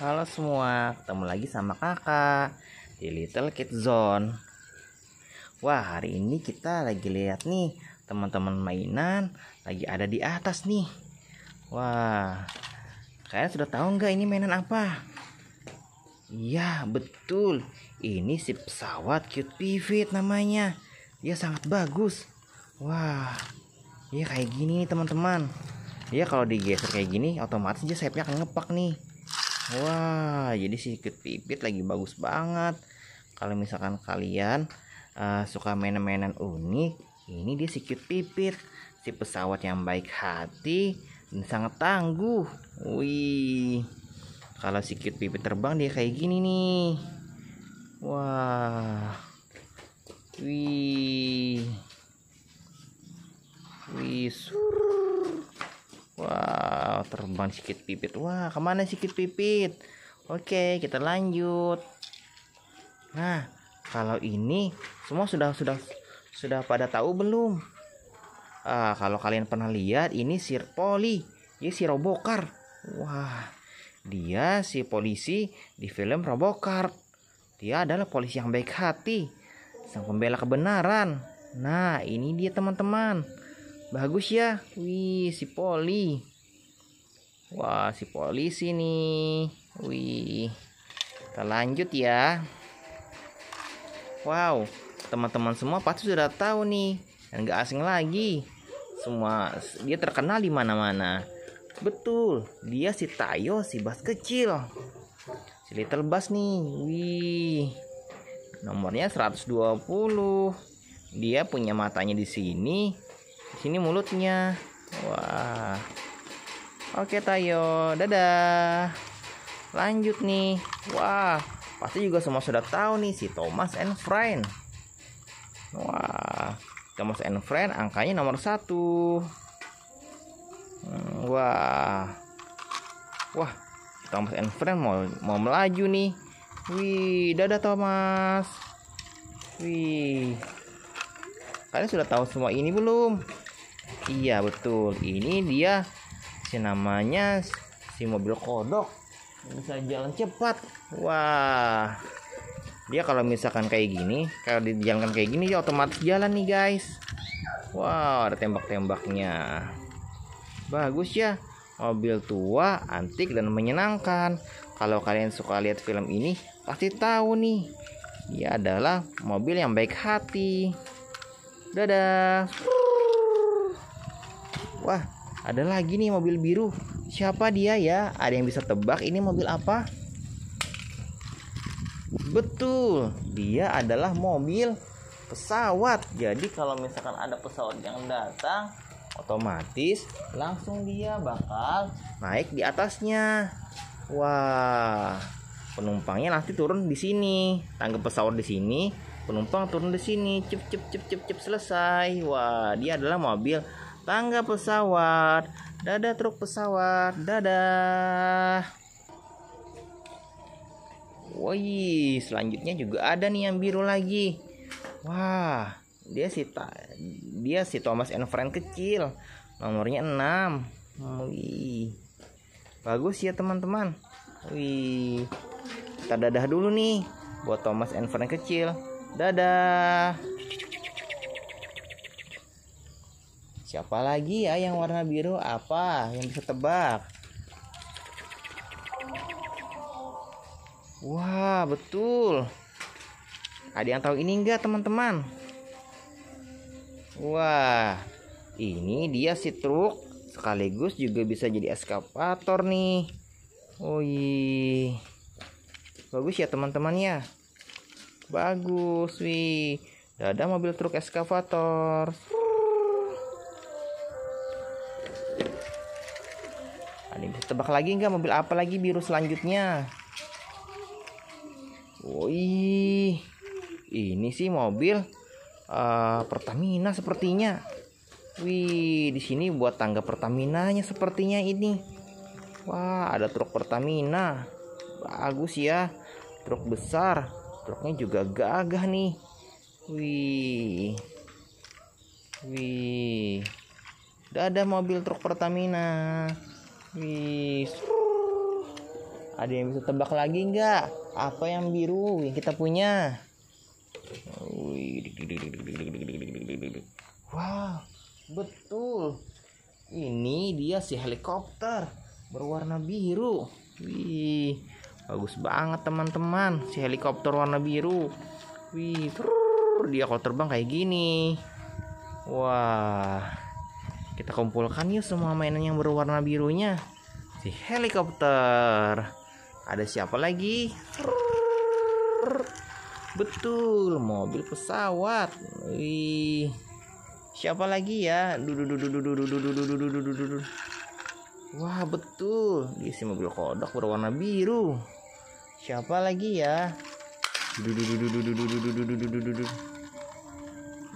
Halo semua, ketemu lagi sama kakak di Little Kid Zone Wah hari ini kita lagi lihat nih teman-teman mainan lagi ada di atas nih Wah kalian sudah tahu nggak ini mainan apa? Iya betul ini si pesawat cute pivot namanya Dia sangat bagus Wah ya kayak gini nih teman-teman ya kalau digeser kayak gini otomatis dia sayapnya akan ngepak nih wah jadi sikut pipit lagi bagus banget kalau misalkan kalian uh, suka mainan-mainan unik ini dia sikut pipit si pesawat yang baik hati dan sangat tangguh wih kalau sikut pipit terbang dia kayak gini nih wah wih wih sur wah kapal terbang sikit pipit wah kemana sikit pipit oke kita lanjut nah kalau ini semua sudah sudah sudah pada tahu belum ah, kalau kalian pernah lihat ini Sir Poli ya si Robokar wah dia si polisi di film Robokar dia adalah polisi yang baik hati sang pembela kebenaran nah ini dia teman-teman Bagus ya. Wih, si Poli. Wah, si polisi nih. Wih. Kita lanjut ya. Wow, teman-teman semua pasti sudah tahu nih. Dan gak asing lagi. Semua dia terkenal di mana-mana. Betul, dia si Tayo, si bas kecil. Si Little Bas nih. Wih. Nomornya 120. Dia punya matanya di sini. Di sini mulutnya. Wah. Oke Tayo, dadah. Lanjut nih. Wah, pasti juga semua sudah tahu nih si Thomas and Friend. Wah, Thomas and Friend angkanya nomor satu. Hmm, wah, wah, Thomas and Friend mau mau melaju nih. Wih, dadah Thomas. Wih, kalian sudah tahu semua ini belum? Iya betul, ini dia si namanya si mobil kodok bisa jalan cepat wah dia kalau misalkan kayak gini kalau dijalankan kayak gini dia otomatis jalan nih guys wow ada tembak-tembaknya bagus ya mobil tua antik dan menyenangkan kalau kalian suka lihat film ini pasti tahu nih dia adalah mobil yang baik hati dadah wah ada lagi nih mobil biru. Siapa dia ya? Ada yang bisa tebak ini mobil apa? Betul, dia adalah mobil pesawat. Jadi kalau misalkan ada pesawat yang datang, otomatis langsung dia bakal naik di atasnya. Wah, penumpangnya nanti turun di sini. Tangga pesawat di sini, penumpang turun di sini. Cep cep cep cep cep selesai. Wah, dia adalah mobil tangga pesawat, dada truk pesawat, dadah. Woi, selanjutnya juga ada nih yang biru lagi. Wah, dia si ta dia si Thomas and Friend kecil. Nomornya 6. Wih. Bagus ya teman-teman. Wih. Kita dadah dulu nih buat Thomas and Friend kecil. Dadah. Siapa lagi ya yang warna biru? Apa yang bisa tebak? Wah, betul. Ada yang tahu ini enggak, teman-teman? Wah, ini dia si truk sekaligus juga bisa jadi eskavator nih. Oh iya. Bagus ya teman-teman ya. Bagus, wih. Ada mobil truk eskavator. Tebak lagi nggak mobil apa lagi biru selanjutnya? Woi, ini sih mobil uh, Pertamina sepertinya. Wih, di sini buat tangga pertaminanya sepertinya ini. Wah, ada truk Pertamina. Bagus ya, truk besar. Truknya juga gagah nih. Wih, wih, udah ada mobil truk Pertamina. Wih, ada yang bisa tebak lagi nggak? Apa yang biru yang kita punya? Wow, betul. Ini dia si helikopter berwarna biru. Wih, bagus banget teman-teman. Si helikopter warna biru. Wih, dia kalau terbang kayak gini. Wah. Kita kumpulkan yuk semua mainan yang berwarna birunya. Si helikopter. Ada siapa lagi? Betul, mobil pesawat. Wih. Siapa lagi ya? Wah, betul. Diisi mobil kodok berwarna biru. Siapa lagi ya?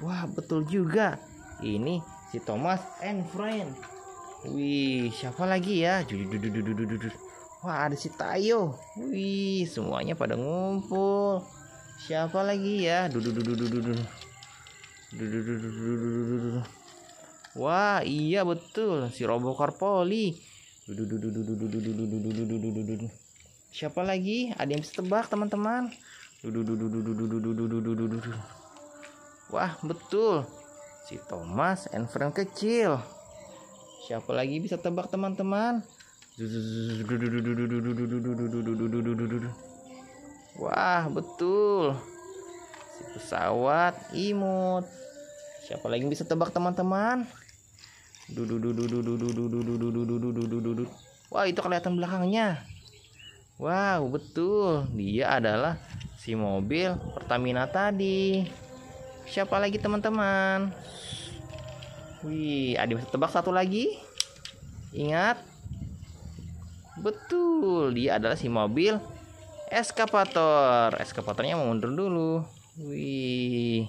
Wah, betul juga. Ini si Thomas and Friend wih siapa lagi ya wah ada si Tayo wih semuanya pada ngumpul siapa lagi ya wah iya betul si Robokar Poli siapa lagi ada yang bisa tebak teman-teman wah betul si Thomas and Frank kecil. Siapa lagi bisa tebak teman-teman? Wah, betul. Si pesawat imut. Siapa lagi bisa tebak teman-teman? Wah, itu kelihatan belakangnya. Wow, betul. Dia adalah si mobil Pertamina tadi. Siapa lagi teman-teman? Wih, ada bisa tebak satu lagi? Ingat? Betul, dia adalah si mobil eskapator. Eskapatornya mau mundur dulu. Wih.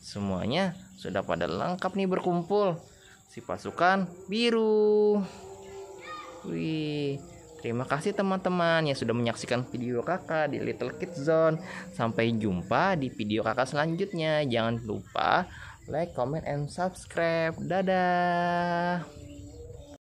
Semuanya sudah pada lengkap nih berkumpul. Si pasukan biru. Wih. Terima kasih teman-teman yang sudah menyaksikan video kakak di Little Kids Zone. Sampai jumpa di video kakak selanjutnya. Jangan lupa like, comment, and subscribe. Dadah!